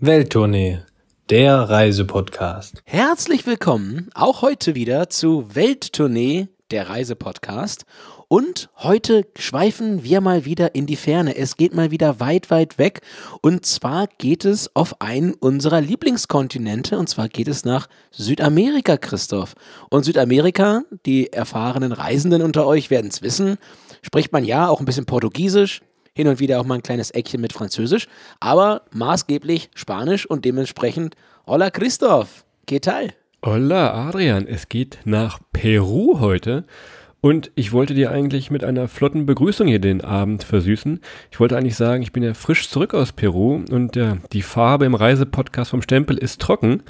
Welttournee, der Reisepodcast. Herzlich willkommen auch heute wieder zu Welttournee, der Reisepodcast. Und heute schweifen wir mal wieder in die Ferne. Es geht mal wieder weit, weit weg. Und zwar geht es auf einen unserer Lieblingskontinente. Und zwar geht es nach Südamerika, Christoph. Und Südamerika, die erfahrenen Reisenden unter euch werden es wissen, spricht man ja auch ein bisschen Portugiesisch, hin und wieder auch mal ein kleines Eckchen mit Französisch, aber maßgeblich Spanisch und dementsprechend Hola Christoph, ¿qué tal? Hola Adrian, es geht nach Peru heute. Und ich wollte dir eigentlich mit einer flotten Begrüßung hier den Abend versüßen. Ich wollte eigentlich sagen, ich bin ja frisch zurück aus Peru und äh, die Farbe im Reisepodcast vom Stempel ist trocken.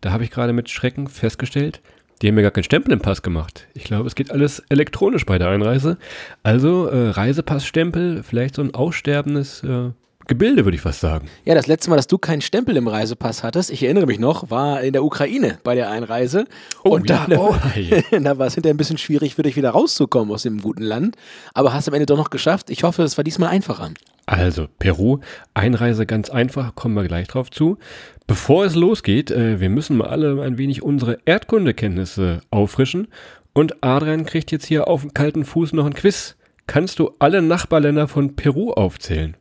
Da habe ich gerade mit Schrecken festgestellt, die haben mir gar keinen Stempel im Pass gemacht. Ich glaube, es geht alles elektronisch bei der Einreise. Also äh, Reisepassstempel, vielleicht so ein aussterbendes äh, Gebilde, würde ich fast sagen. Ja, das letzte Mal, dass du keinen Stempel im Reisepass hattest, ich erinnere mich noch, war in der Ukraine bei der Einreise. Oh, und ja. da, oh, da war es hinterher ein bisschen schwierig für dich wieder rauszukommen aus dem guten Land. Aber hast am Ende doch noch geschafft. Ich hoffe, es war diesmal einfacher. Also, Peru, Einreise ganz einfach, kommen wir gleich drauf zu. Bevor es losgeht, äh, wir müssen mal alle ein wenig unsere Erdkundekenntnisse auffrischen. Und Adrian kriegt jetzt hier auf dem kalten Fuß noch ein Quiz. Kannst du alle Nachbarländer von Peru aufzählen?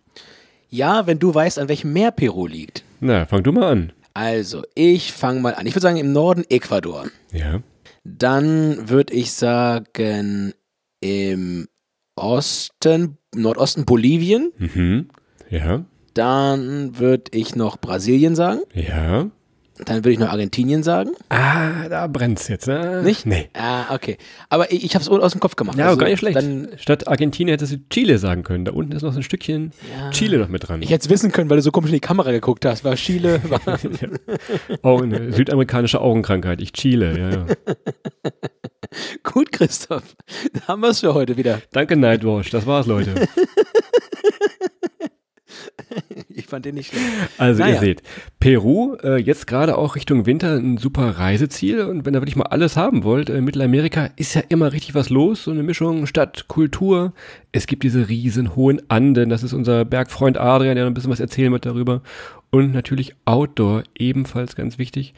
Ja, wenn du weißt, an welchem Meer Peru liegt. Na, fang du mal an. Also, ich fange mal an. Ich würde sagen, im Norden Ecuador. Ja. Dann würde ich sagen, im Osten, Nordosten Bolivien. Mhm. Ja. Dann würde ich noch Brasilien sagen. Ja. Dann würde ich noch Argentinien sagen. Ah, da brennt es jetzt. Ne? Nicht? Nee. Ah, okay. Aber ich, ich habe es aus dem Kopf gemacht. Ja, also gar nicht schlecht. Statt Argentinien hättest du Chile sagen können. Da unten ist noch so ein Stückchen ja. Chile noch mit dran. Ich hätte es wissen können, weil du so komisch in die Kamera geguckt hast. War Chile, war... ja. oh, ne, südamerikanische Augenkrankheit. Ich Chile, ja, ja. Gut, Christoph. Da haben wir es für heute wieder. Danke, Nightwatch. Das war's, Leute. fand den nicht schlecht. Also naja. ihr seht, Peru, äh, jetzt gerade auch Richtung Winter ein super Reiseziel. Und wenn ihr wirklich mal alles haben wollt, äh, Mittelamerika ist ja immer richtig was los. So eine Mischung Stadt, Kultur. Es gibt diese riesen hohen Anden. Das ist unser Bergfreund Adrian, der noch ein bisschen was erzählen wird darüber. Und natürlich Outdoor, ebenfalls ganz wichtig.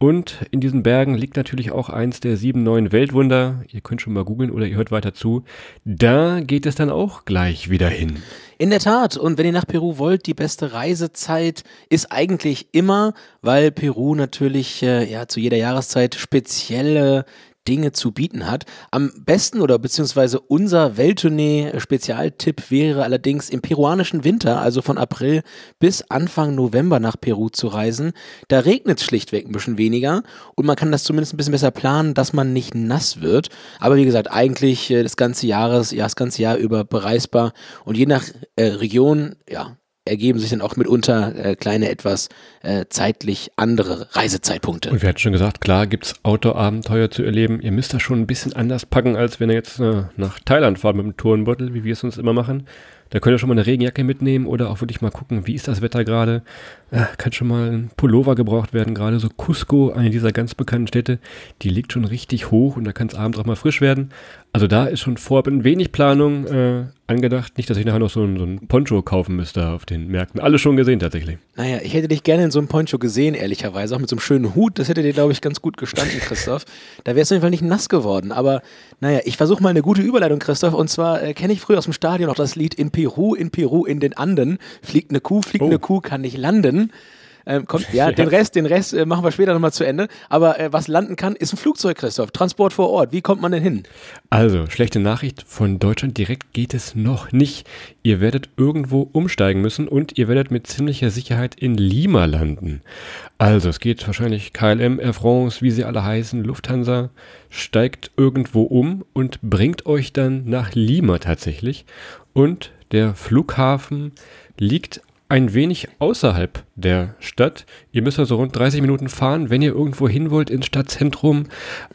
Und in diesen Bergen liegt natürlich auch eins der sieben neuen Weltwunder. Ihr könnt schon mal googeln oder ihr hört weiter zu. Da geht es dann auch gleich wieder hin. In der Tat. Und wenn ihr nach Peru wollt, die beste Reisezeit ist eigentlich immer, weil Peru natürlich äh, ja zu jeder Jahreszeit spezielle Dinge zu bieten hat. Am besten oder beziehungsweise unser Welttournee-Spezialtipp äh, wäre allerdings im peruanischen Winter, also von April bis Anfang November nach Peru zu reisen. Da regnet es schlichtweg ein bisschen weniger und man kann das zumindest ein bisschen besser planen, dass man nicht nass wird. Aber wie gesagt, eigentlich äh, das ganze Jahres, ja, das ganze Jahr über bereisbar und je nach äh, Region, ja, ergeben sich dann auch mitunter äh, kleine, etwas äh, zeitlich andere Reisezeitpunkte. Und wir hatten schon gesagt, klar gibt es Outdoor-Abenteuer zu erleben. Ihr müsst das schon ein bisschen anders packen, als wenn ihr jetzt äh, nach Thailand fahrt mit dem Tourenbeutel, wie wir es uns immer machen. Da könnt ihr schon mal eine Regenjacke mitnehmen oder auch wirklich mal gucken, wie ist das Wetter gerade kann schon mal ein Pullover gebraucht werden. Gerade so Cusco, eine dieser ganz bekannten Städte, die liegt schon richtig hoch und da kann es abends auch mal frisch werden. Also da ist schon vorab ein wenig Planung äh, angedacht. Nicht, dass ich nachher noch so ein, so ein, Poncho kaufen müsste auf den Märkten. Alles schon gesehen tatsächlich. Naja, ich hätte dich gerne in so einem Poncho gesehen, ehrlicherweise. Auch mit so einem schönen Hut. Das hätte dir, glaube ich, ganz gut gestanden, Christoph. da wärst du auf jeden Fall nicht nass geworden. Aber naja, ich versuche mal eine gute Überleitung, Christoph. Und zwar äh, kenne ich früher aus dem Stadion noch das Lied In Peru, in Peru, in den Anden. Fliegt eine Kuh, fliegt oh. eine Kuh, kann nicht landen landen. Ähm, kommt, ja, ja, den Rest, den Rest äh, machen wir später nochmal zu Ende. Aber äh, was landen kann, ist ein Flugzeug, Christoph. Transport vor Ort. Wie kommt man denn hin? Also, schlechte Nachricht von Deutschland direkt geht es noch nicht. Ihr werdet irgendwo umsteigen müssen und ihr werdet mit ziemlicher Sicherheit in Lima landen. Also, es geht wahrscheinlich KLM, Air France, wie sie alle heißen, Lufthansa, steigt irgendwo um und bringt euch dann nach Lima tatsächlich. Und der Flughafen liegt ein wenig außerhalb der Stadt. Ihr müsst also rund 30 Minuten fahren, wenn ihr irgendwo hin wollt ins Stadtzentrum.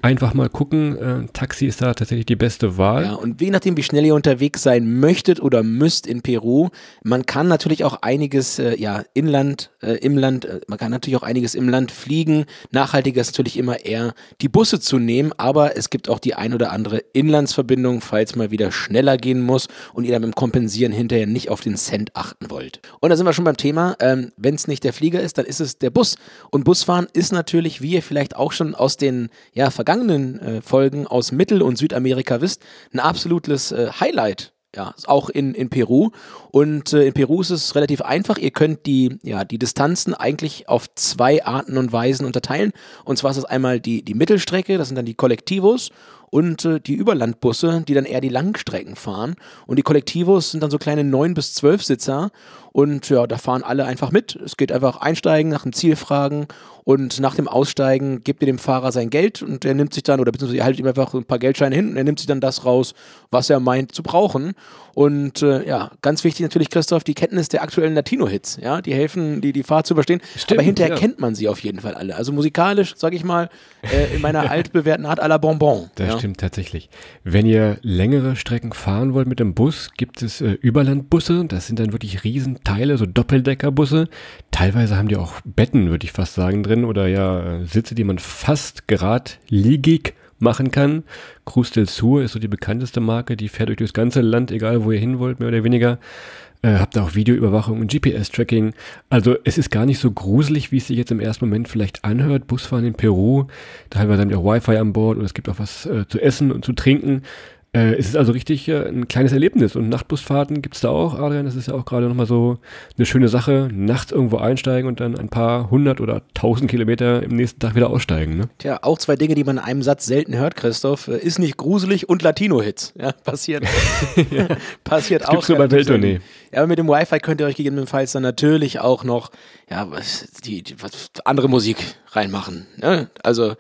Einfach mal gucken. Äh, Taxi ist da tatsächlich die beste Wahl. Ja, und je nachdem, wie schnell ihr unterwegs sein möchtet oder müsst in Peru, man kann natürlich auch einiges äh, ja, inland, äh, im Land, äh, man kann natürlich auch einiges im Land fliegen. Nachhaltiger ist natürlich immer eher die Busse zu nehmen, aber es gibt auch die ein oder andere Inlandsverbindung, falls mal wieder schneller gehen muss und ihr dann beim Kompensieren hinterher nicht auf den Cent achten wollt. Und da sind wir schon beim Thema. Ähm, wenn es nicht nicht der Flieger ist, dann ist es der Bus. Und Busfahren ist natürlich, wie ihr vielleicht auch schon aus den ja, vergangenen äh, Folgen aus Mittel- und Südamerika wisst, ein absolutes äh, Highlight ja, auch in, in Peru. Und äh, in Peru ist es relativ einfach. Ihr könnt die, ja, die Distanzen eigentlich auf zwei Arten und Weisen unterteilen. Und zwar ist es einmal die, die Mittelstrecke, das sind dann die Kollektivos und äh, die Überlandbusse, die dann eher die Langstrecken fahren. Und die Kollektivos sind dann so kleine 9- bis 12 Sitzer und ja, da fahren alle einfach mit. Es geht einfach einsteigen, nach dem Ziel fragen und nach dem Aussteigen gebt ihr dem Fahrer sein Geld und er nimmt sich dann, oder beziehungsweise ihr haltet ihm einfach ein paar Geldscheine hin und er nimmt sich dann das raus, was er meint zu brauchen. Und äh, ja, ganz wichtig natürlich, Christoph, die Kenntnis der aktuellen Latino-Hits. Ja, die helfen, die, die Fahrt zu überstehen. Stimmt, Aber hinterher ja. kennt man sie auf jeden Fall alle. Also musikalisch, sag ich mal, äh, in meiner altbewährten Art à la Bonbon. Das ja. stimmt tatsächlich. Wenn ihr längere Strecken fahren wollt mit dem Bus, gibt es äh, Überlandbusse. Das sind dann wirklich riesen Teile, so Doppeldeckerbusse. Teilweise haben die auch Betten, würde ich fast sagen, drin oder ja Sitze, die man fast geradlinig machen kann. Cruz del Sur ist so die bekannteste Marke, die fährt euch durchs ganze Land, egal wo ihr hin wollt, mehr oder weniger. Äh, habt auch Videoüberwachung und GPS-Tracking. Also es ist gar nicht so gruselig, wie es sich jetzt im ersten Moment vielleicht anhört. Busfahren in Peru, teilweise haben die auch Wi-Fi an Bord und es gibt auch was äh, zu essen und zu trinken. Äh, es ist also richtig äh, ein kleines Erlebnis. Und Nachtbusfahrten gibt es da auch, Adrian. Das ist ja auch gerade nochmal so eine schöne Sache. Nachts irgendwo einsteigen und dann ein paar hundert oder tausend Kilometer im nächsten Tag wieder aussteigen. Ne? Tja, auch zwei Dinge, die man in einem Satz selten hört, Christoph. Äh, ist nicht gruselig und Latino-Hits. Ja, passiert. ja. passiert das auch. Gibt's so bei Welttournee. Ja, aber mit dem Wi-Fi könnt ihr euch gegebenenfalls dann natürlich auch noch ja, was, die, was, andere Musik reinmachen. Ne? Also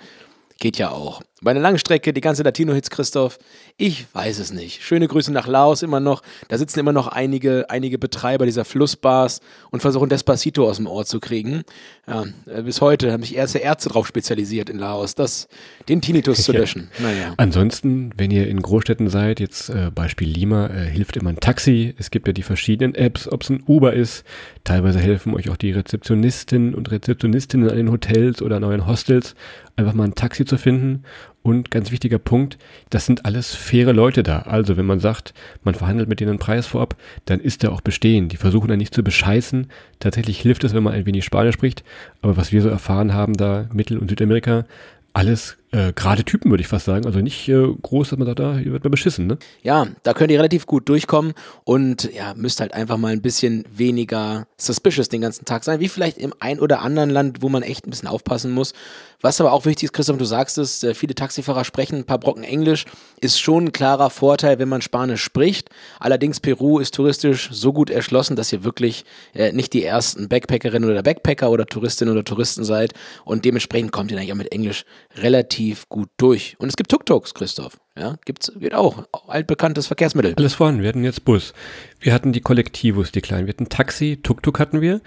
geht ja auch. Bei einer Langstrecke, die ganze Latino-Hits, Christoph, ich weiß es nicht. Schöne Grüße nach Laos immer noch. Da sitzen immer noch einige, einige Betreiber dieser Flussbars und versuchen Despacito aus dem Ohr zu kriegen. Ja, äh, bis heute haben sich erste Ärzte darauf spezialisiert in Laos, das, den Tinnitus zu löschen. Naja. Ansonsten, wenn ihr in Großstädten seid, jetzt äh, Beispiel Lima, äh, hilft immer ein Taxi. Es gibt ja die verschiedenen Apps, ob es ein Uber ist. Teilweise helfen euch auch die Rezeptionistinnen und Rezeptionistinnen an den Hotels oder an euren Hostels, einfach mal ein Taxi zu finden und ganz wichtiger Punkt, das sind alles faire Leute da. Also wenn man sagt, man verhandelt mit denen einen Preis vorab, dann ist der auch bestehen. Die versuchen da nicht zu bescheißen. Tatsächlich hilft es, wenn man ein wenig Spanisch spricht. Aber was wir so erfahren haben da, Mittel- und Südamerika, alles äh, gerade Typen, würde ich fast sagen. Also nicht äh, groß, dass man sagt, da ah, wird man beschissen, ne? Ja, da könnt ihr relativ gut durchkommen und ja, müsst halt einfach mal ein bisschen weniger suspicious den ganzen Tag sein, wie vielleicht im ein oder anderen Land, wo man echt ein bisschen aufpassen muss. Was aber auch wichtig ist, Christoph, du sagst es, äh, viele Taxifahrer sprechen ein paar Brocken Englisch, ist schon ein klarer Vorteil, wenn man Spanisch spricht. Allerdings Peru ist touristisch so gut erschlossen, dass ihr wirklich äh, nicht die ersten Backpackerinnen oder Backpacker oder Touristinnen oder Touristen seid und dementsprechend kommt ihr dann ja mit Englisch relativ relativ gut durch. Und es gibt Tuk-Tuks, Christoph. Ja, gibt's, geht auch. Altbekanntes Verkehrsmittel. Alles voran, Wir hatten jetzt Bus. Wir hatten die Kollektivus, die kleinen. Wir hatten Taxi, Tuk-Tuk hatten wir.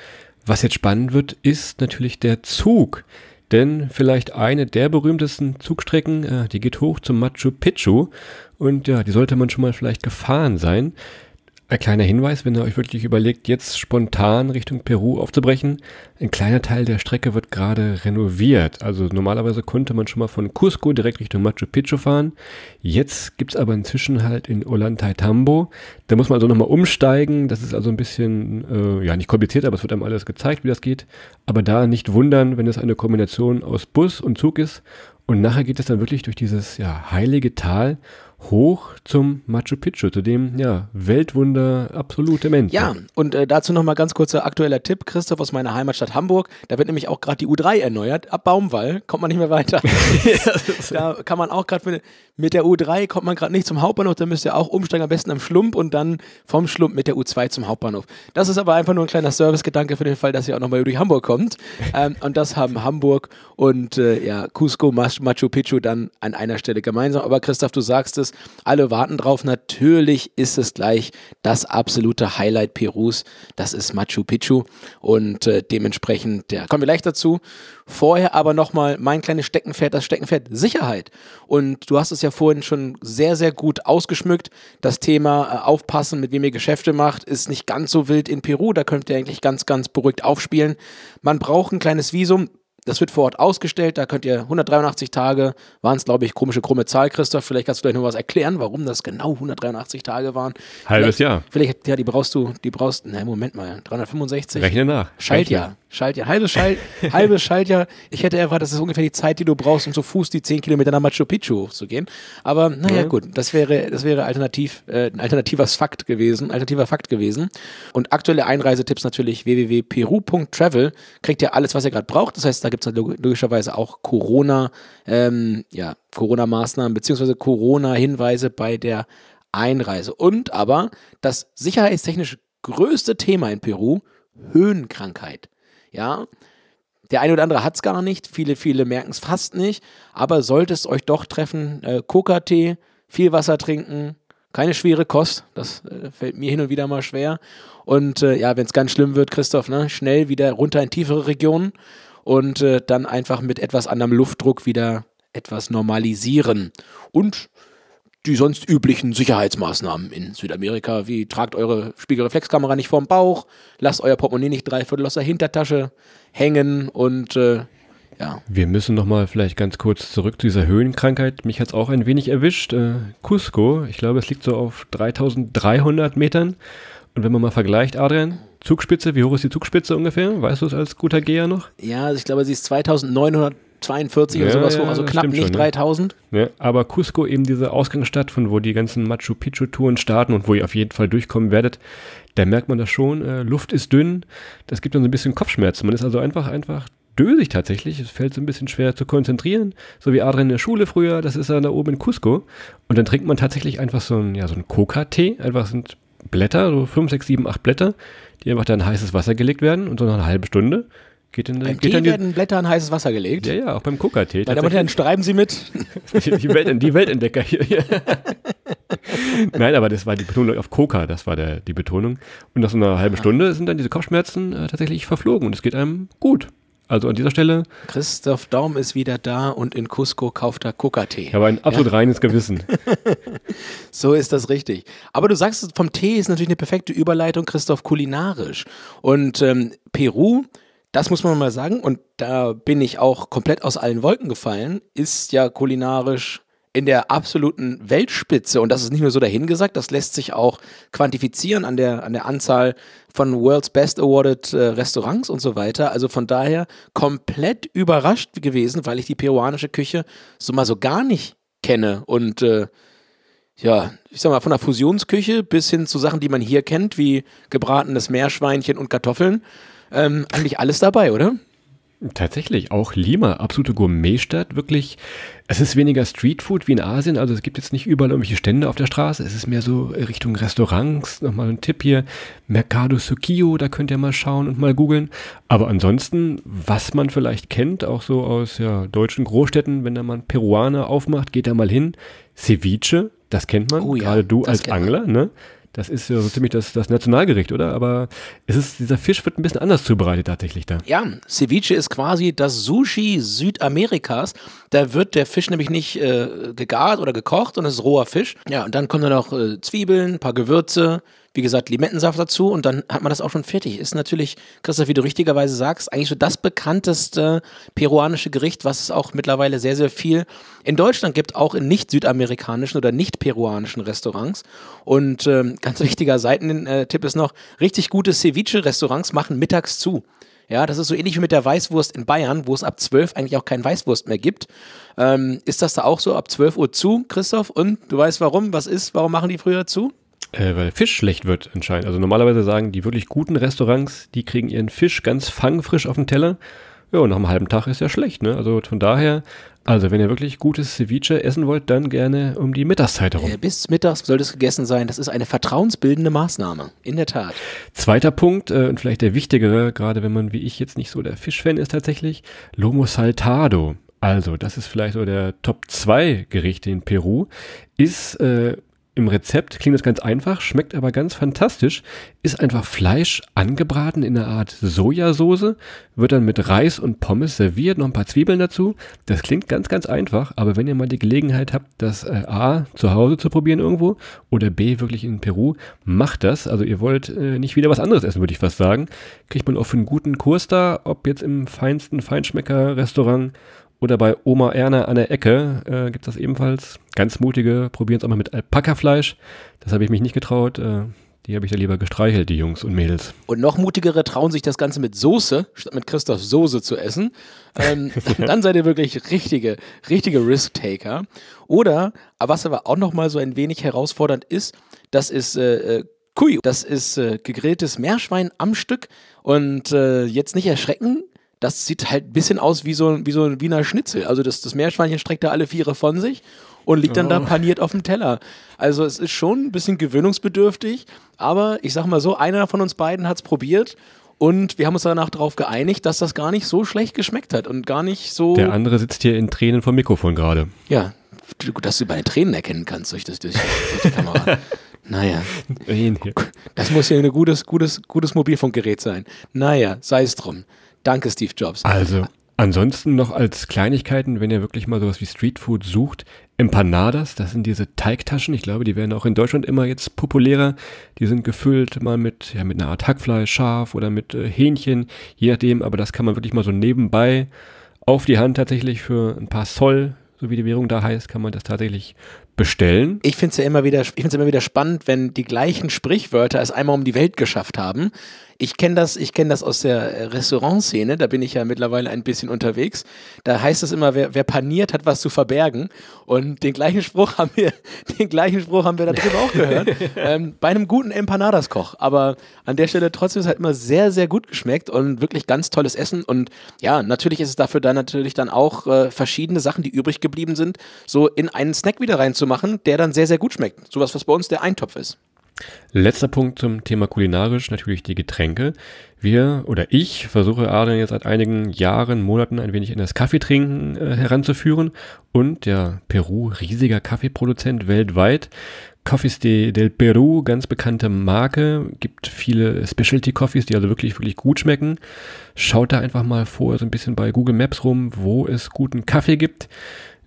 Was jetzt spannend wird, ist natürlich der Zug. Denn vielleicht eine der berühmtesten Zugstrecken, äh, die geht hoch zum Machu Picchu. Und ja, die sollte man schon mal vielleicht gefahren sein. Ein kleiner Hinweis, wenn ihr euch wirklich überlegt, jetzt spontan Richtung Peru aufzubrechen, ein kleiner Teil der Strecke wird gerade renoviert. Also normalerweise konnte man schon mal von Cusco direkt Richtung Machu Picchu fahren. Jetzt gibt's aber einen Zwischenhalt in Ollantaytambo. Da muss man also nochmal umsteigen. Das ist also ein bisschen, äh, ja, nicht kompliziert, aber es wird einem alles gezeigt, wie das geht. Aber da nicht wundern, wenn es eine Kombination aus Bus und Zug ist. Und nachher geht es dann wirklich durch dieses ja, heilige Tal hoch zum Machu Picchu, zu dem ja, Weltwunder absolute Menschen. Ja, und äh, dazu nochmal ganz kurzer aktueller Tipp, Christoph, aus meiner Heimatstadt Hamburg. Da wird nämlich auch gerade die U3 erneuert. Ab Baumwall kommt man nicht mehr weiter. da kann man auch gerade mit, mit, der U3 kommt man gerade nicht zum Hauptbahnhof, da müsst ihr auch umsteigen, am besten am Schlump und dann vom Schlump mit der U2 zum Hauptbahnhof. Das ist aber einfach nur ein kleiner Servicegedanke für den Fall, dass ihr auch nochmal durch Hamburg kommt. Ähm, und das haben Hamburg und äh, ja, Cusco, Machu Picchu dann an einer Stelle gemeinsam. Aber Christoph, du sagst es, alle warten drauf. Natürlich ist es gleich das absolute Highlight Perus. Das ist Machu Picchu. Und äh, dementsprechend, ja, kommen wir gleich dazu. Vorher aber nochmal mein kleines Steckenpferd, das Steckenpferd Sicherheit. Und du hast es ja vorhin schon sehr, sehr gut ausgeschmückt. Das Thema äh, aufpassen, mit wem ihr Geschäfte macht, ist nicht ganz so wild in Peru. Da könnt ihr eigentlich ganz, ganz beruhigt aufspielen. Man braucht ein kleines Visum. Das wird vor Ort ausgestellt. Da könnt ihr 183 Tage, waren es, glaube ich, komische, krumme Zahl, Christoph. Vielleicht kannst du gleich noch was erklären, warum das genau 183 Tage waren. Halbes vielleicht, Jahr. Vielleicht, ja, die brauchst du, die brauchst, na, Moment mal, 365. Rechne nach. Schaltjahr. Schaltjahr, halbes, Schalt, halbes Schaltjahr. Ich hätte erwartet, das ist ungefähr die Zeit, die du brauchst, um zu Fuß die 10 Kilometer nach Machu Picchu hochzugehen. Aber naja, mhm. gut, das wäre, das wäre alternativ, äh, ein alternatives Fakt gewesen, alternativer Fakt gewesen. Und aktuelle Einreisetipps natürlich www.peru.travel. Kriegt ihr alles, was ihr gerade braucht. Das heißt, da gibt es logischerweise auch Corona, ähm, ja, Corona-Maßnahmen beziehungsweise Corona-Hinweise bei der Einreise. Und aber das sicherheitstechnisch größte Thema in Peru, Höhenkrankheit. Ja, der eine oder andere hat es gar nicht, viele, viele merken es fast nicht, aber sollte es euch doch treffen, äh, Coca-Tee, viel Wasser trinken, keine schwere Kost, das äh, fällt mir hin und wieder mal schwer. Und äh, ja, wenn es ganz schlimm wird, Christoph, ne, schnell wieder runter in tiefere Regionen und äh, dann einfach mit etwas anderem Luftdruck wieder etwas normalisieren. Und die sonst üblichen Sicherheitsmaßnahmen in Südamerika, wie tragt eure Spiegelreflexkamera nicht vorm Bauch, lasst euer Portemonnaie nicht dreiviertel aus der Hintertasche hängen und äh, ja. Wir müssen nochmal vielleicht ganz kurz zurück zu dieser Höhenkrankheit. Mich hat es auch ein wenig erwischt. Äh, Cusco, ich glaube, es liegt so auf 3300 Metern. Und wenn man mal vergleicht, Adrian, Zugspitze, wie hoch ist die Zugspitze ungefähr? Weißt du es als guter Geher noch? Ja, also ich glaube, sie ist 2900 42 ja, oder sowas ja, hoch, also knapp nicht schon, 3000. Ne? Ja. aber Cusco, eben diese Ausgangsstadt, von wo die ganzen Machu Picchu-Touren starten und wo ihr auf jeden Fall durchkommen werdet, da merkt man das schon, äh, Luft ist dünn, das gibt dann so ein bisschen Kopfschmerzen. Man ist also einfach, einfach dösig tatsächlich. Es fällt so ein bisschen schwer zu konzentrieren, so wie Adrian in der Schule früher, das ist er da oben in Cusco. Und dann trinkt man tatsächlich einfach so einen, ja, so einen Coca-Tee, einfach sind Blätter, so 5, 6, 7, 8 Blätter, die einfach dann in heißes Wasser gelegt werden und so nach einer halben Stunde Geht in, beim geht Tee in die, werden Blätter in heißes Wasser gelegt. Ja, ja, auch beim Coca-Tee. Damen und Herren, schreiben Sie mit. Die, Welt, die Weltentdecker hier. Nein, aber das war die Betonung auf Coca, das war der, die Betonung. Und nach so einer halben ah. Stunde sind dann diese Kopfschmerzen äh, tatsächlich verflogen und es geht einem gut. Also an dieser Stelle. Christoph Daum ist wieder da und in Cusco kauft er Coca-Tee. Ich habe ein absolut ja. reines Gewissen. so ist das richtig. Aber du sagst, vom Tee ist natürlich eine perfekte Überleitung, Christoph, kulinarisch. Und ähm, Peru das muss man mal sagen, und da bin ich auch komplett aus allen Wolken gefallen, ist ja kulinarisch in der absoluten Weltspitze. Und das ist nicht nur so dahingesagt, das lässt sich auch quantifizieren an der, an der Anzahl von World's Best Awarded äh, Restaurants und so weiter. Also von daher komplett überrascht gewesen, weil ich die peruanische Küche so mal so gar nicht kenne. Und äh, ja, ich sag mal, von der Fusionsküche bis hin zu Sachen, die man hier kennt, wie gebratenes Meerschweinchen und Kartoffeln. Ähm, eigentlich alles dabei, oder? Tatsächlich, auch Lima, absolute Gourmetstadt, wirklich. Es ist weniger Streetfood wie in Asien, also es gibt jetzt nicht überall irgendwelche Stände auf der Straße, es ist mehr so Richtung Restaurants. Nochmal ein Tipp hier, Mercado Sukiyo, da könnt ihr mal schauen und mal googeln. Aber ansonsten, was man vielleicht kennt, auch so aus ja, deutschen Großstädten, wenn da mal ein Peruaner aufmacht, geht da mal hin. Ceviche, das kennt man, oh ja, gerade du als Angler, ne? Das ist so ziemlich das, das Nationalgericht, oder? Aber es ist, dieser Fisch wird ein bisschen anders zubereitet tatsächlich da. Ja, Ceviche ist quasi das Sushi Südamerikas. Da wird der Fisch nämlich nicht äh, gegart oder gekocht und es ist roher Fisch. Ja, und dann kommen dann noch äh, Zwiebeln, ein paar Gewürze, wie gesagt, Limettensaft dazu und dann hat man das auch schon fertig. Ist natürlich, Christoph, wie du richtigerweise sagst, eigentlich so das bekannteste peruanische Gericht, was es auch mittlerweile sehr, sehr viel in Deutschland gibt, auch in nicht südamerikanischen oder nicht peruanischen Restaurants. Und ähm, ganz wichtiger Seitentipp ist noch, richtig gute Ceviche-Restaurants machen mittags zu. Ja, das ist so ähnlich wie mit der Weißwurst in Bayern, wo es ab 12 eigentlich auch kein Weißwurst mehr gibt. Ähm, ist das da auch so ab 12 Uhr zu, Christoph? Und du weißt warum? Was ist? Warum machen die früher zu? äh, weil Fisch schlecht wird anscheinend. Also normalerweise sagen die wirklich guten Restaurants, die kriegen ihren Fisch ganz fangfrisch auf den Teller. Ja, und nach einem halben Tag ist ja schlecht, ne? Also von daher, also wenn ihr wirklich gutes Ceviche essen wollt, dann gerne um die Mittagszeit herum. Äh, bis mittags soll es gegessen sein. Das ist eine vertrauensbildende Maßnahme, in der Tat. Zweiter Punkt, äh, und vielleicht der wichtigere, gerade wenn man wie ich jetzt nicht so der Fischfan ist tatsächlich, Lomo Saltado. Also, das ist vielleicht so der Top 2 Gerichte in Peru, ist äh, im Rezept klingt das ganz einfach, schmeckt aber ganz fantastisch. Ist einfach Fleisch angebraten in einer Art Sojasauce, wird dann mit Reis und Pommes serviert, noch ein paar Zwiebeln dazu. Das klingt ganz, ganz einfach, aber wenn ihr mal die Gelegenheit habt, das äh, A zu Hause zu probieren irgendwo oder B wirklich in Peru, macht das. Also ihr wollt äh, nicht wieder was anderes essen, würde ich fast sagen. Kriegt man auch für einen guten Kurs da, ob jetzt im feinsten Feinschmecker-Restaurant oder bei Oma Erna an der Ecke äh, gibt es das ebenfalls. Ganz mutige, probieren es auch mal mit Alpakafleisch. Das habe ich mich nicht getraut. Äh, die habe ich ja lieber gestreichelt, die Jungs und Mädels. Und noch mutigere trauen sich das Ganze mit Soße, statt mit Christoph Soße zu essen. Ähm, dann seid ihr wirklich richtige, richtige Risk-Taker. Oder, was aber auch nochmal so ein wenig herausfordernd ist, das ist äh, äh Kui. Das ist äh, gegrilltes Meerschwein am Stück. Und äh, jetzt nicht erschrecken, das sieht halt ein bisschen aus wie so, wie so ein Wiener Schnitzel. Also das, das Meerschweinchen streckt da alle Viere von sich und liegt dann oh. da paniert auf dem Teller. Also es ist schon ein bisschen gewöhnungsbedürftig, aber ich sag mal so, einer von uns beiden hat es probiert und wir haben uns danach darauf geeinigt, dass das gar nicht so schlecht geschmeckt hat und gar nicht so. Der andere sitzt hier in Tränen vom Mikrofon gerade. Ja, dass du meine Tränen erkennen kannst durch, das, durch, durch die Kamera. Naja. Das muss ja ein gutes, gutes, gutes Mobilfunkgerät sein. Naja, sei es drum. Danke, Steve Jobs. Also, ansonsten noch als Kleinigkeiten, wenn ihr wirklich mal sowas wie Streetfood sucht, Empanadas, das sind diese Teigtaschen, ich glaube, die werden auch in Deutschland immer jetzt populärer. Die sind gefüllt mal mit, ja, mit einer Art Hackfleisch, Schaf oder mit äh, Hähnchen, je nachdem, aber das kann man wirklich mal so nebenbei auf die Hand tatsächlich für ein paar Zoll, so wie die Währung da heißt, kann man das tatsächlich bestellen. Ich finde es ja immer wieder, ich find's immer wieder spannend, wenn die gleichen Sprichwörter es einmal um die Welt geschafft haben. Ich kenne das, ich kenne das aus der äh, Restaurantszene, da bin ich ja mittlerweile ein bisschen unterwegs. Da heißt es immer, wer, wer paniert, hat was zu verbergen. Und den gleichen Spruch haben wir, den gleichen Spruch haben wir da drüben auch gehört. Ähm, bei einem guten Empanadas-Koch. Aber an der Stelle trotzdem ist halt immer sehr, sehr gut geschmeckt und wirklich ganz tolles Essen. Und ja, natürlich ist es dafür dann natürlich dann auch äh, verschiedene Sachen, die übrig geblieben sind, so in einen Snack wieder reinzubringen machen, der dann sehr, sehr gut schmeckt. Sowas, was bei uns der Eintopf ist. Letzter Punkt zum Thema kulinarisch, natürlich die Getränke. Wir oder ich versuche Adrian jetzt seit einigen Jahren, Monaten ein wenig in das Kaffeetrinken äh, heranzuführen und der Peru, riesiger Kaffeeproduzent weltweit, Coffees de, del Peru, ganz bekannte Marke, gibt viele Specialty Coffees, die also wirklich, wirklich gut schmecken. Schaut da einfach mal vor, so ein bisschen bei Google Maps rum, wo es guten Kaffee gibt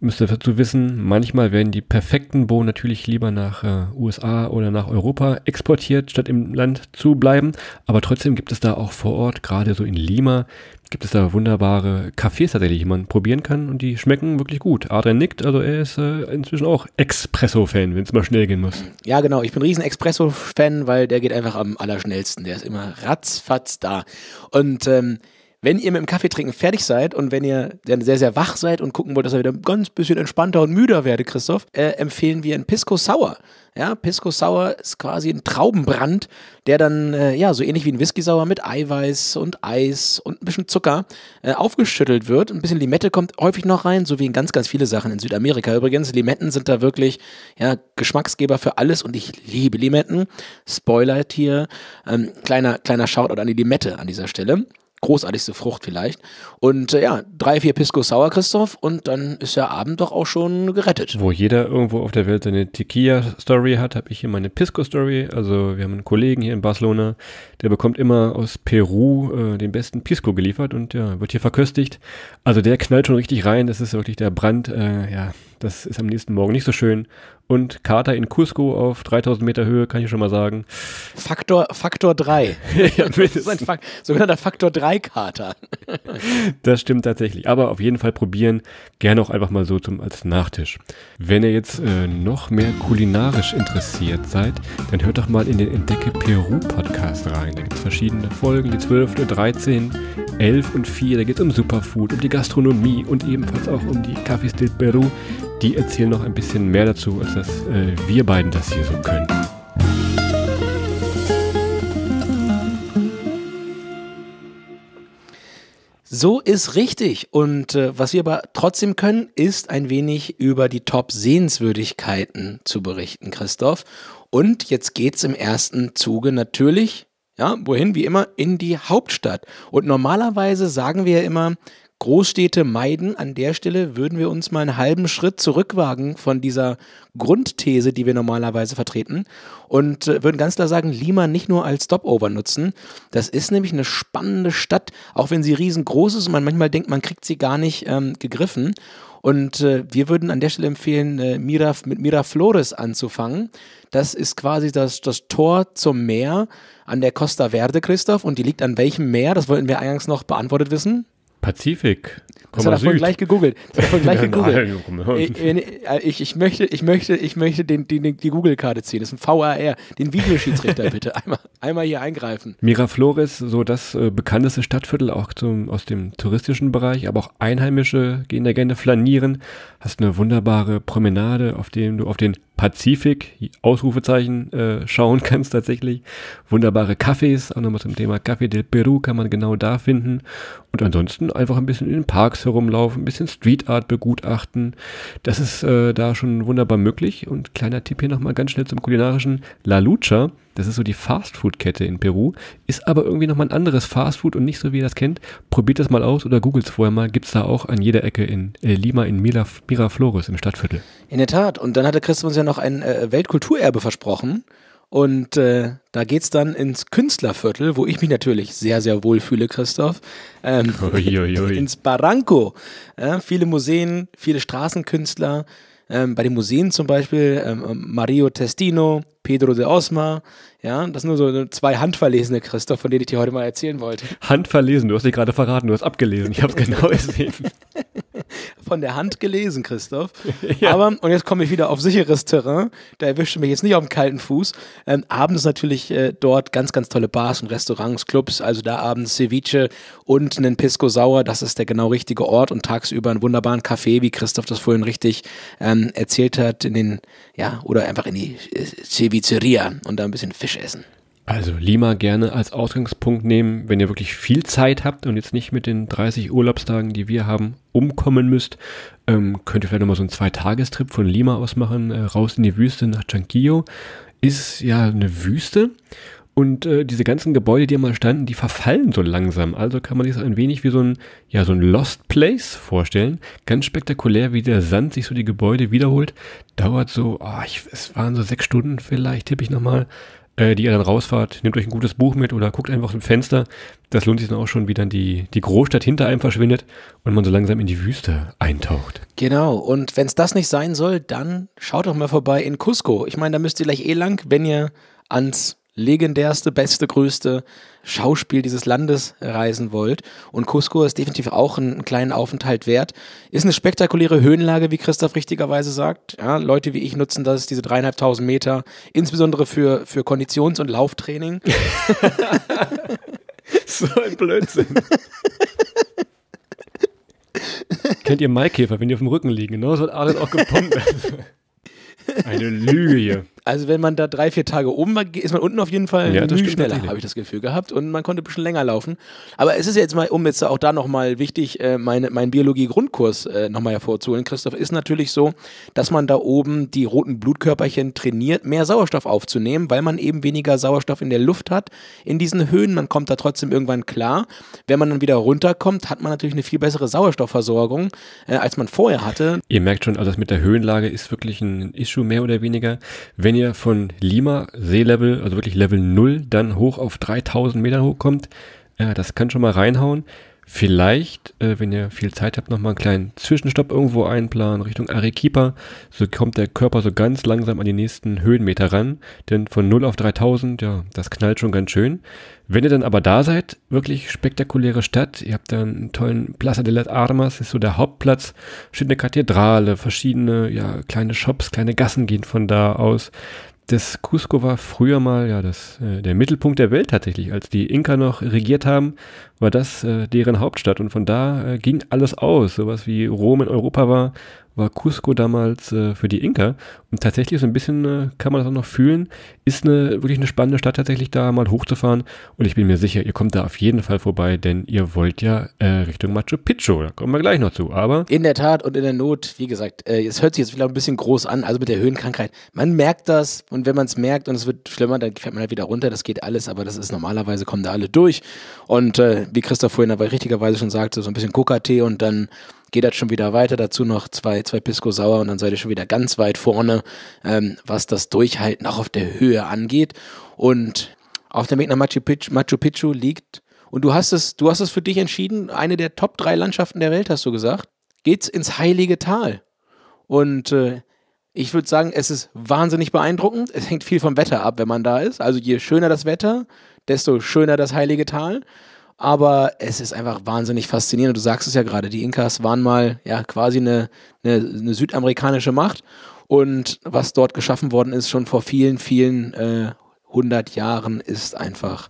müsst Ihr dazu wissen, manchmal werden die perfekten Bohnen natürlich lieber nach äh, USA oder nach Europa exportiert, statt im Land zu bleiben. Aber trotzdem gibt es da auch vor Ort, gerade so in Lima, gibt es da wunderbare Cafés tatsächlich, die man probieren kann und die schmecken wirklich gut. Adrian nickt, also er ist äh, inzwischen auch Espresso-Fan, wenn es mal schnell gehen muss. Ja, genau. Ich bin riesen Espresso-Fan, weil der geht einfach am allerschnellsten. Der ist immer ratzfatz da. Und ähm, wenn ihr mit dem Kaffeetrinken fertig seid und wenn ihr dann sehr, sehr wach seid und gucken wollt, dass ihr wieder ein ganz bisschen entspannter und müder werdet, Christoph, äh, empfehlen wir einen Pisco Sour. Ja, Pisco Sour ist quasi ein Traubenbrand, der dann, äh, ja, so ähnlich wie ein Whisky Sour mit Eiweiß und Eis und ein bisschen Zucker äh, aufgeschüttelt wird. Ein bisschen Limette kommt häufig noch rein, so wie in ganz, ganz viele Sachen in Südamerika übrigens. Limetten sind da wirklich, ja, Geschmacksgeber für alles und ich liebe Limetten. Spoiler hier, ähm, kleiner, kleiner Shoutout an die Limette an dieser Stelle großartigste Frucht vielleicht. Und äh, ja, drei, vier Pisco Sauer, Christoph, und dann ist der Abend doch auch schon gerettet. Wo jeder irgendwo auf der Welt seine Tequila-Story hat, habe ich hier meine Pisco-Story. Also wir haben einen Kollegen hier in Barcelona, der bekommt immer aus Peru äh, den besten Pisco geliefert und ja, wird hier verköstigt. Also der knallt schon richtig rein, das ist wirklich der Brand, äh, ja, das ist am nächsten Morgen nicht so schön. Und Kater in Cusco auf 3000 Meter Höhe, kann ich schon mal sagen. Faktor, Faktor 3. ja, das ist ein Fak sogenannter Faktor 3 Kater. das stimmt tatsächlich. Aber auf jeden Fall probieren. Gerne auch einfach mal so zum, als Nachtisch. Wenn ihr jetzt äh, noch mehr kulinarisch interessiert seid, dann hört doch mal in den Entdecke Peru Podcast rein. Da gibt es verschiedene Folgen, die 12., 13., 11 und 4. Da geht es um Superfood, um die Gastronomie und ebenfalls auch um die Cafés del Peru. Die erzählen noch ein bisschen mehr dazu, als dass äh, wir beiden das hier so können. So ist richtig. Und äh, was wir aber trotzdem können, ist ein wenig über die Top-Sehenswürdigkeiten zu berichten, Christoph. Und jetzt geht's im ersten Zuge natürlich, ja, wohin wie immer, in die Hauptstadt. Und normalerweise sagen wir ja immer, Großstädte meiden. An der Stelle würden wir uns mal einen halben Schritt zurückwagen von dieser Grundthese, die wir normalerweise vertreten und äh, würden ganz klar sagen, Lima nicht nur als Stopover nutzen. Das ist nämlich eine spannende Stadt, auch wenn sie riesengroß ist und man manchmal denkt, man kriegt sie gar nicht ähm, gegriffen. Und äh, wir würden an der Stelle empfehlen, äh, Miraf, mit Miraflores anzufangen. Das ist quasi das, das Tor zum Meer an der Costa Verde, Christoph. Und die liegt an welchem Meer? Das wollten wir eingangs noch beantwortet wissen. Pazifik. Das hat er vorhin gleich gegoogelt. Das hat er gleich gegoogelt. Ich, ich, ich, möchte, ich möchte, ich möchte den, den die Google-Karte ziehen. Das ist ein VAR. Den Videoschiedsrichter bitte einmal, einmal hier eingreifen. Miraflores, so das äh, bekannteste Stadtviertel auch zum, aus dem touristischen Bereich, aber auch Einheimische gehen da gerne flanieren. Hast eine wunderbare Promenade, auf dem du auf den Pazifik, Ausrufezeichen, äh, schauen kannst tatsächlich. Wunderbare Cafés, auch nochmal zum Thema Café del Peru kann man genau da finden. Und ansonsten einfach ein bisschen in den Parks herumlaufen, ein bisschen Street Art begutachten. Das ist äh, da schon wunderbar möglich. Und kleiner Tipp hier nochmal ganz schnell zum kulinarischen La Lucha. Das ist so die Fastfood-Kette in Peru. Ist aber irgendwie nochmal ein anderes Fastfood und nicht so, wie ihr das kennt. Probiert das mal aus oder googelt es vorher mal. Gibt es da auch an jeder Ecke in äh, Lima, in Miraflores, im Stadtviertel. In der Tat. Und dann hatte Christoph uns ja noch ein äh, Weltkulturerbe versprochen. Und äh, da geht's dann ins Künstlerviertel, wo ich mich natürlich sehr, sehr wohl fühle, Christoph. Ähm, ui, ui, ui. Ins Barranco. Ja, viele Museen, viele Straßenkünstler. Ähm, bei den Museen zum Beispiel ähm, ähm, Mario Testino, Pedro de Osma. Ja, das sind nur so zwei handverlesene, Christoph, von denen ich dir heute mal erzählen wollte. Handverlesen, du hast dich gerade verraten, du hast abgelesen. Ich habe es genau gesehen. von der Hand gelesen, Christoph. Ja. Aber, und jetzt komme ich wieder auf sicheres Terrain, da erwischte mich jetzt nicht auf dem kalten Fuß. Ähm, abends natürlich äh, dort ganz, ganz tolle Bars und Restaurants, Clubs, also da abends Ceviche und einen Pisco Sauer, das ist der genau richtige Ort und tagsüber einen wunderbaren Café, wie Christoph das vorhin richtig ähm, erzählt hat, in den, ja, oder einfach in die äh, Cevicheria und da ein bisschen Fisch essen. Also Lima gerne als Ausgangspunkt nehmen, wenn ihr wirklich viel Zeit habt und jetzt nicht mit den 30 Urlaubstagen, die wir haben, umkommen müsst, ähm, könnt ihr vielleicht nochmal so einen Zweitagestrip von Lima aus machen, äh, raus in die Wüste nach Chanquillo. Ist ja eine Wüste und äh, diese ganzen Gebäude, die mal standen, die verfallen so langsam. Also kann man sich das ein wenig wie so ein, ja, so ein Lost Place vorstellen. Ganz spektakulär, wie der Sand sich so die Gebäude wiederholt. Dauert so, oh, ich, es waren so sechs Stunden vielleicht, tippe ich nochmal. mal äh, die ihr dann rausfahrt. Nehmt euch ein gutes Buch mit oder guckt einfach aus dem Fenster. Das lohnt sich dann auch schon, wie dann die, die Großstadt hinter einem verschwindet und man so langsam in die Wüste eintaucht. Genau, und wenn es das nicht sein soll, dann schaut doch mal vorbei in Cusco. Ich meine, da müsst ihr gleich eh lang, wenn ihr ans legendärste, beste, größte Schauspiel dieses Landes reisen wollt. Und Cusco ist definitiv auch einen kleinen Aufenthalt wert. Ist eine spektakuläre Höhenlage, wie Christoph richtigerweise sagt. Ja, Leute wie ich nutzen das, diese dreieinhalbtausend Meter, insbesondere für, für Konditions- und Lauftraining. so ein Blödsinn. Kennt ihr Maikäfer, wenn die auf dem Rücken liegen? Genau so hat Adel auch gepumpt. Eine Lüge hier. Also wenn man da drei, vier Tage oben war, ist man unten auf jeden Fall ja, schneller, habe ich das Gefühl gehabt. Und man konnte ein bisschen länger laufen. Aber es ist jetzt mal, um jetzt auch da nochmal wichtig, äh, meine, meinen Biologie-Grundkurs äh, nochmal hervorzuholen, Christoph, ist natürlich so, dass man da oben die roten Blutkörperchen trainiert, mehr Sauerstoff aufzunehmen, weil man eben weniger Sauerstoff in der Luft hat. In diesen Höhen, man kommt da trotzdem irgendwann klar. Wenn man dann wieder runterkommt, hat man natürlich eine viel bessere Sauerstoffversorgung, äh, als man vorher hatte. Ihr merkt schon, also das mit der Höhenlage ist wirklich ein Issue, mehr oder weniger. Wenn mir von Lima Seelevel, also wirklich Level 0, dann hoch auf 3000 Meter hochkommt, äh, das kann schon mal reinhauen. Vielleicht, äh, wenn ihr viel Zeit habt, nochmal einen kleinen Zwischenstopp irgendwo einplanen Richtung Arequipa. So kommt der Körper so ganz langsam an die nächsten Höhenmeter ran. Denn von 0 auf 3000, ja, das knallt schon ganz schön. Wenn ihr dann aber da seid, wirklich spektakuläre Stadt. Ihr habt dann einen tollen Plaza de las Armas, ist so der Hauptplatz. Steht eine Kathedrale, verschiedene, ja, kleine Shops, kleine Gassen gehen von da aus das Cusco war früher mal ja das, äh, der Mittelpunkt der Welt tatsächlich. Als die Inka noch regiert haben, war das äh, deren Hauptstadt und von da äh, ging alles aus. Sowas wie Rom in Europa war war Cusco damals äh, für die Inka. Und tatsächlich so ein bisschen äh, kann man das auch noch fühlen. Ist eine wirklich eine spannende Stadt tatsächlich da mal hochzufahren. Und ich bin mir sicher, ihr kommt da auf jeden Fall vorbei, denn ihr wollt ja äh, Richtung Machu Picchu. Da kommen wir gleich noch zu. Aber in der Tat und in der Not, wie gesagt, äh, es hört sich jetzt wieder ein bisschen groß an, also mit der Höhenkrankheit. Man merkt das und wenn man es merkt und es wird schlimmer, dann fährt man halt wieder runter. Das geht alles, aber das ist normalerweise kommen da alle durch. Und äh, wie Christoph vorhin aber richtigerweise schon sagte, so ein bisschen Coca-Tee und dann geht das schon wieder weiter. Dazu noch zwei, zwei Pisco Sauer und dann seid ihr schon wieder ganz weit vorne, ähm, was das Durchhalten auch auf der Höhe angeht. Und auf dem Weg nach Machu Picchu, Machu Picchu liegt, und du hast es, du hast es für dich entschieden, eine der Top 3 Landschaften der Welt, hast du gesagt, geht's ins Heilige Tal. Und äh, ich würde sagen, es ist wahnsinnig beeindruckend. Es hängt viel vom Wetter ab, wenn man da ist. Also je schöner das Wetter, desto schöner das Heilige Tal. Aber es ist einfach wahnsinnig faszinierend. Du sagst es ja gerade, die Inkas waren mal ja quasi eine, eine, eine südamerikanische Macht. Und was dort geschaffen worden ist, schon vor vielen, vielen äh, 100 Jahren, ist einfach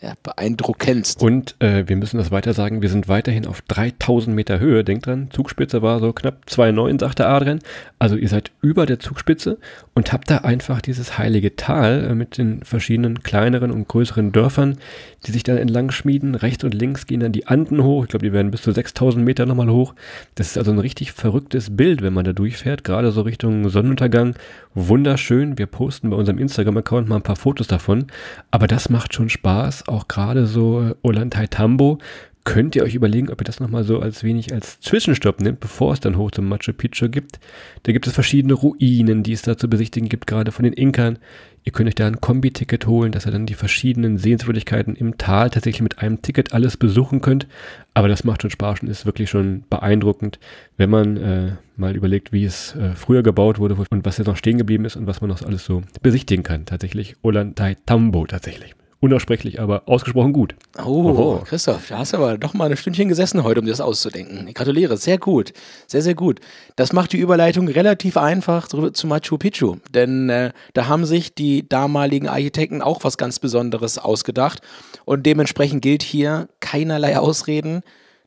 ja, beeindruckend. Und äh, wir müssen das weiter sagen, wir sind weiterhin auf 3000 Meter Höhe. Denkt dran, Zugspitze war so knapp 2,9, sagte Adrian. Also ihr seid über der Zugspitze und habe da einfach dieses heilige Tal äh, mit den verschiedenen kleineren und größeren Dörfern, die sich dann entlang schmieden. Rechts und links gehen dann die Anden hoch. Ich glaube, die werden bis zu 6000 Meter nochmal hoch. Das ist also ein richtig verrücktes Bild, wenn man da durchfährt, gerade so Richtung Sonnenuntergang. Wunderschön. Wir posten bei unserem Instagram-Account mal ein paar Fotos davon. Aber das macht schon Spaß, auch gerade so äh, Ollantay Tambo könnt ihr euch überlegen, ob ihr das nochmal so als wenig als Zwischenstopp nimmt, bevor es dann hoch zum Machu Picchu gibt. Da gibt es verschiedene Ruinen, die es da zu besichtigen gibt, gerade von den Inkern. Ihr könnt euch da ein Kombi-Ticket holen, dass ihr dann die verschiedenen Sehenswürdigkeiten im Tal tatsächlich mit einem Ticket alles besuchen könnt. Aber das macht schon Spaß und ist wirklich schon beeindruckend, wenn man äh, mal überlegt, wie es äh, früher gebaut wurde und was jetzt noch stehen geblieben ist und was man noch alles so besichtigen kann tatsächlich. Ollantay Tambo tatsächlich unaussprechlich, aber ausgesprochen gut. Oh, Oho. Christoph, da hast du aber doch mal ein Stündchen gesessen heute, um dir das auszudenken. Ich gratuliere, sehr gut, sehr, sehr gut. Das macht die Überleitung relativ einfach zu Machu Picchu, denn äh, da haben sich die damaligen Architekten auch was ganz Besonderes ausgedacht und dementsprechend gilt hier keinerlei Ausreden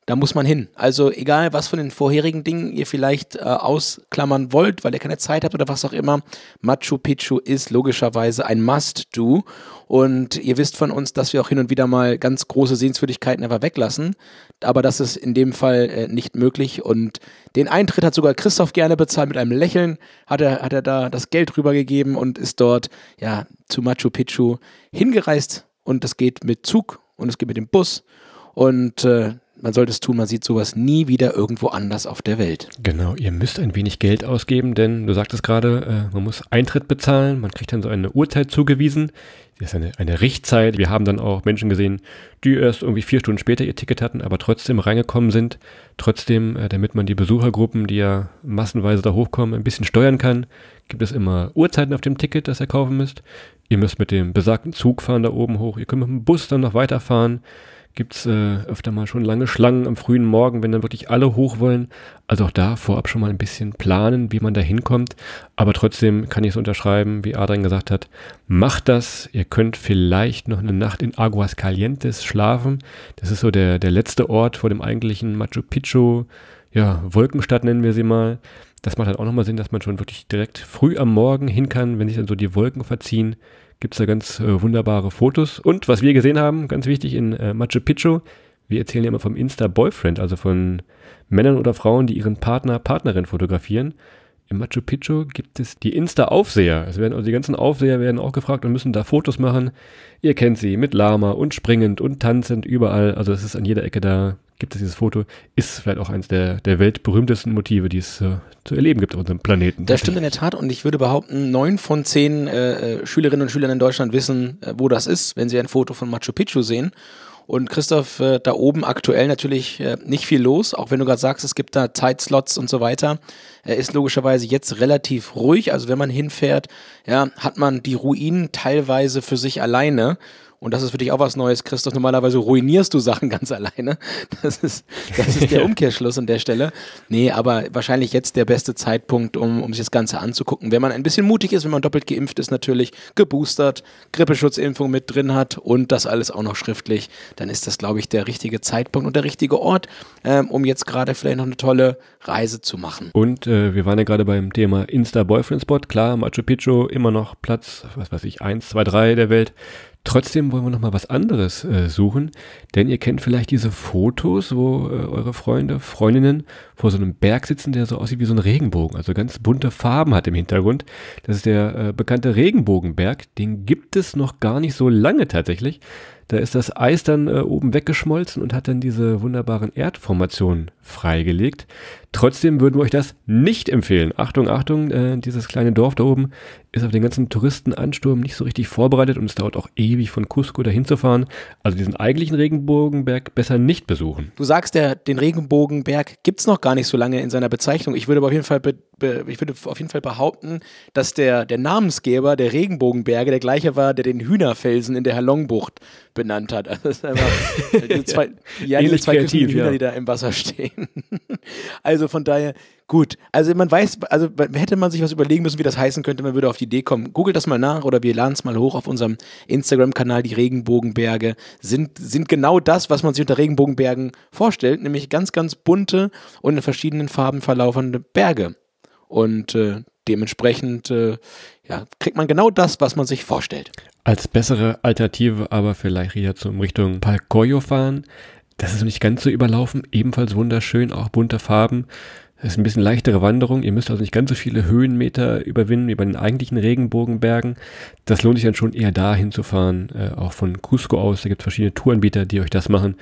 da muss man hin. Also egal, was von den vorherigen Dingen ihr vielleicht äh, ausklammern wollt, weil ihr keine Zeit habt oder was auch immer, Machu Picchu ist logischerweise ein Must-Do. Und ihr wisst von uns, dass wir auch hin und wieder mal ganz große Sehenswürdigkeiten einfach weglassen. Aber das ist in dem Fall äh, nicht möglich. Und den Eintritt hat sogar Christoph gerne bezahlt. Mit einem Lächeln hat er, hat er da das Geld rübergegeben und ist dort ja, zu Machu Picchu hingereist. Und das geht mit Zug und es geht mit dem Bus. Und äh, man sollte es tun, man sieht sowas nie wieder irgendwo anders auf der Welt. Genau, ihr müsst ein wenig Geld ausgeben, denn du sagtest gerade, äh, man muss Eintritt bezahlen, man kriegt dann so eine Uhrzeit zugewiesen. Das ist eine, eine Richtzeit. Wir haben dann auch Menschen gesehen, die erst irgendwie vier Stunden später ihr Ticket hatten, aber trotzdem reingekommen sind. Trotzdem, äh, damit man die Besuchergruppen, die ja massenweise da hochkommen, ein bisschen steuern kann, gibt es immer Uhrzeiten auf dem Ticket, das ihr kaufen müsst. Ihr müsst mit dem besagten Zug fahren da oben hoch. Ihr könnt mit dem Bus dann noch weiterfahren gibt es äh, öfter mal schon lange Schlangen am frühen Morgen, wenn dann wirklich alle hoch wollen. Also auch da vorab schon mal ein bisschen planen, wie man da hinkommt. Aber trotzdem kann ich es unterschreiben, wie Adrian gesagt hat, macht das. Ihr könnt vielleicht noch eine Nacht in Aguas Calientes schlafen. Das ist so der, der letzte Ort vor dem eigentlichen Machu Picchu, ja, Wolkenstadt nennen wir sie mal. Das macht halt auch nochmal Sinn, dass man schon wirklich direkt früh am Morgen hin kann, wenn sich dann so die Wolken verziehen gibt es da ganz äh, wunderbare Fotos. Und was wir gesehen haben, ganz wichtig in äh, Machu Picchu, wir erzählen ja immer vom Insta-Boyfriend, also von Männern oder Frauen, die ihren Partner, Partnerin fotografieren. In Machu Picchu gibt es die Insta-Aufseher. Es werden also die ganzen Aufseher werden auch gefragt und müssen da Fotos machen. Ihr kennt sie mit Lama und springend und tanzend überall. Also es ist an jeder Ecke da gibt es dieses Foto, ist vielleicht auch eines der, der weltberühmtesten Motive, die es äh, zu erleben gibt auf unserem Planeten. Das stimmt in der Tat und ich würde behaupten, neun von zehn äh, äh Schülerinnen und Schülern in Deutschland wissen, äh, wo das ist, wenn sie ein Foto von Machu Picchu sehen. Und Christoph, äh, da oben aktuell natürlich äh, nicht viel los, auch wenn du gerade sagst, es gibt da Zeitslots und so weiter. Er ist logischerweise jetzt relativ ruhig. Also wenn man hinfährt, ja, hat man die Ruinen teilweise für sich alleine. Und das ist für dich auch was Neues, Christoph. Normalerweise ruinierst du Sachen ganz alleine. Das ist, das ist der Umkehrschluss an der Stelle. Nee, aber wahrscheinlich jetzt der beste Zeitpunkt, um, um sich das Ganze anzugucken. Wenn man ein bisschen mutig ist, wenn man doppelt geimpft ist, natürlich geboostert, Grippeschutzimpfung mit drin hat und das alles auch noch schriftlich, dann ist das, glaube ich, der richtige Zeitpunkt und der richtige Ort, ähm, um jetzt gerade vielleicht noch eine tolle Reise zu machen. Und äh, wir waren ja gerade beim Thema Insta-Boyfriend-Spot. Klar, Machu Picchu immer noch Platz, was weiß ich, 1, 2, 3 der Welt. Trotzdem wollen wir nochmal was anderes äh, suchen, denn ihr kennt vielleicht diese Fotos, wo äh, eure Freunde, Freundinnen vor so einem Berg sitzen, der so aussieht wie so ein Regenbogen, also ganz bunte Farben hat im Hintergrund. Das ist der äh, bekannte Regenbogenberg, den gibt es noch gar nicht so lange tatsächlich. Da ist das Eis dann äh, oben weggeschmolzen und hat dann diese wunderbaren Erdformationen freigelegt. Trotzdem würden wir euch das nicht empfehlen. Achtung, Achtung, äh, dieses kleine Dorf da oben ist auf den ganzen Touristenansturm nicht so richtig vorbereitet und es dauert auch ewig von Cusco dahin zu fahren. Also diesen eigentlichen Regenbogenberg besser nicht besuchen. Du sagst ja, den Regenbogenberg gibt es noch gar nicht so lange in seiner Bezeichnung. Ich würde aber auf jeden Fall, ich würde auf jeden Fall behaupten, dass der, der Namensgeber der Regenbogenberge der gleiche war, der den Hühnerfelsen in der Halongbucht benannt hat. Also das ist einfach, die zwei, ja, die zwei kreativ, Hühner, ja. die da im Wasser stehen. Also also von daher, gut. Also man weiß, also hätte man sich was überlegen müssen, wie das heißen könnte, man würde auf die Idee kommen. Googelt das mal nach oder wir laden es mal hoch auf unserem Instagram-Kanal. Die Regenbogenberge sind, sind genau das, was man sich unter Regenbogenbergen vorstellt, nämlich ganz, ganz bunte und in verschiedenen Farben verlaufende Berge. Und äh, dementsprechend äh, ja, kriegt man genau das, was man sich vorstellt. Als bessere Alternative aber vielleicht wieder zum Richtung Palcoyo fahren. Das ist noch nicht ganz so überlaufen, ebenfalls wunderschön, auch bunte Farben. Es ist ein bisschen leichtere Wanderung. Ihr müsst also nicht ganz so viele Höhenmeter überwinden wie bei den eigentlichen Regenbogenbergen. Das lohnt sich dann schon eher da hinzufahren, äh, auch von Cusco aus. Da gibt es verschiedene Touranbieter, die euch das machen.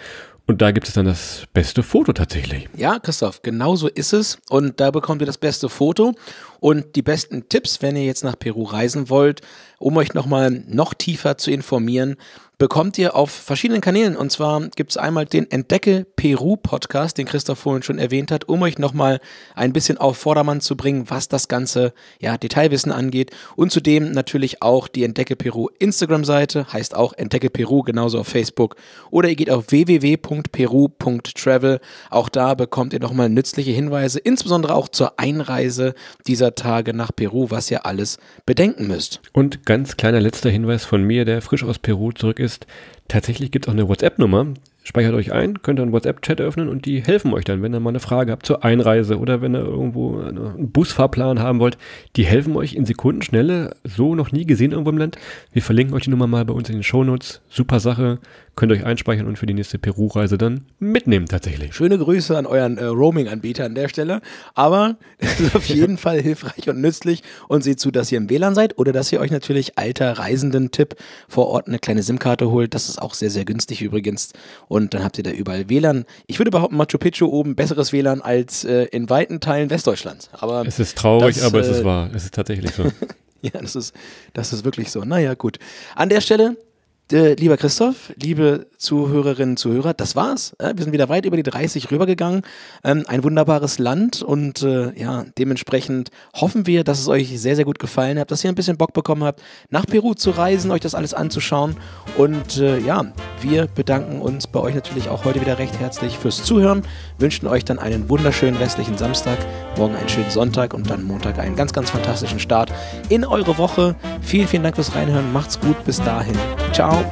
Und da gibt es dann das beste Foto tatsächlich. Ja, Christoph, genau so ist es. Und da bekommt ihr das beste Foto und die besten Tipps, wenn ihr jetzt nach Peru reisen wollt, um euch nochmal noch tiefer zu informieren bekommt ihr auf verschiedenen Kanälen. Und zwar gibt es einmal den Entdecke Peru Podcast, den Christoph vorhin schon erwähnt hat, um euch nochmal ein bisschen auf Vordermann zu bringen, was das ganze ja, Detailwissen angeht. Und zudem natürlich auch die Entdecke Peru Instagram-Seite, heißt auch Entdecke Peru, genauso auf Facebook. Oder ihr geht auf www.peru.travel. Auch da bekommt ihr nochmal nützliche Hinweise, insbesondere auch zur Einreise dieser Tage nach Peru, was ihr alles bedenken müsst. Und ganz kleiner letzter Hinweis von mir, der frisch aus Peru zurück ist ist, tatsächlich gibt es auch eine WhatsApp-Nummer. Speichert euch ein, könnt dann WhatsApp-Chat öffnen und die helfen euch dann, wenn ihr mal eine Frage habt zur Einreise oder wenn ihr irgendwo einen Busfahrplan haben wollt. Die helfen euch in Sekundenschnelle, so noch nie gesehen irgendwo im Land. Wir verlinken euch die Nummer mal bei uns in den Shownotes. Super Sache, könnt ihr euch einspeichern und für die nächste Peru-Reise dann mitnehmen tatsächlich. Schöne Grüße an euren äh, Roaming-Anbieter an der Stelle. Aber es ist auf jeden Fall hilfreich und nützlich und seht zu, dass ihr im WLAN seid oder dass ihr euch natürlich alter Reisenden-Tipp vor Ort eine kleine SIM-Karte holt. Das ist auch sehr, sehr günstig übrigens. Und dann habt ihr da überall WLAN. Ich würde behaupten, Machu Picchu oben besseres WLAN als äh, in weiten Teilen Westdeutschlands. Aber es ist traurig, das, aber äh, es ist äh, wahr. Es ist tatsächlich so. ja, das ist, das ist wirklich so. Naja, gut. An der Stelle äh, lieber Christoph, liebe Zuhörerinnen, und Zuhörer, das war's. wir sind wieder weit über die 30 rübergegangen. Ähm, ein wunderbares Land und äh, ja, dementsprechend hoffen wir, dass es euch sehr, sehr gut gefallen hat, dass ihr ein bisschen Bock bekommen habt, nach Peru zu reisen, euch das alles anzuschauen. Und äh, ja, wir bedanken uns bei euch natürlich auch heute wieder recht herzlich fürs Zuhören, wünschen euch dann einen wunderschönen restlichen Samstag, morgen einen schönen Sonntag und dann Montag einen ganz, ganz fantastischen Start in eure Woche. Vielen, vielen Dank fürs Reinhören. Macht's gut. Bis dahin. Ciao.